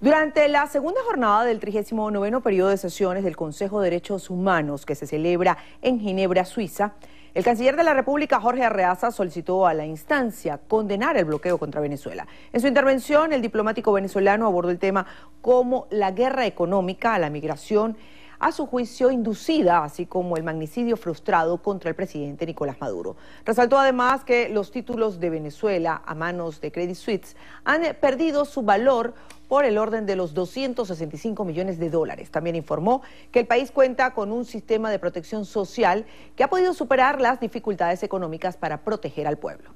Durante la segunda jornada del 39 periodo de sesiones del Consejo de Derechos Humanos que se celebra en Ginebra, Suiza, el canciller de la República, Jorge Arreaza, solicitó a la instancia condenar el bloqueo contra Venezuela. En su intervención, el diplomático venezolano abordó el tema como la guerra económica, la migración a su juicio inducida, así como el magnicidio frustrado contra el presidente Nicolás Maduro. Resaltó además que los títulos de Venezuela a manos de Credit Suisse han perdido su valor por el orden de los 265 millones de dólares. También informó que el país cuenta con un sistema de protección social que ha podido superar las dificultades económicas para proteger al pueblo.